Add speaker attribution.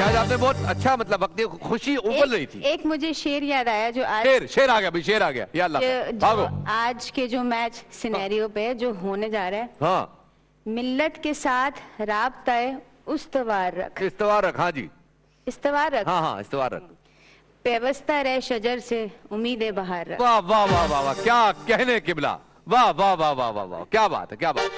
Speaker 1: क्या आपने बहुत अच्छा मतलब वक्त खुशी उबल रही थी
Speaker 2: एक मुझे शेर याद आया जो आज
Speaker 1: शेर
Speaker 3: शेर आ गया भी, शेर आ गया या
Speaker 1: भागो
Speaker 2: आज के जो मैच सिनेरियो पे जो होने जा रहा है हाँ मिल्लत के साथ राबताए उस्तवार रख
Speaker 3: इस्तवार रख
Speaker 4: हाँ जी
Speaker 5: इस्तवार रख हाँ हाँ इस्तवार रख पेवस्ता रहे शजर से उम्मीद बाहर रख
Speaker 6: वाह
Speaker 7: वाह वाह वाह वाह क्या कहने किबला वाह वाह वाह वाह वाह वाह क्या बात है क्या बात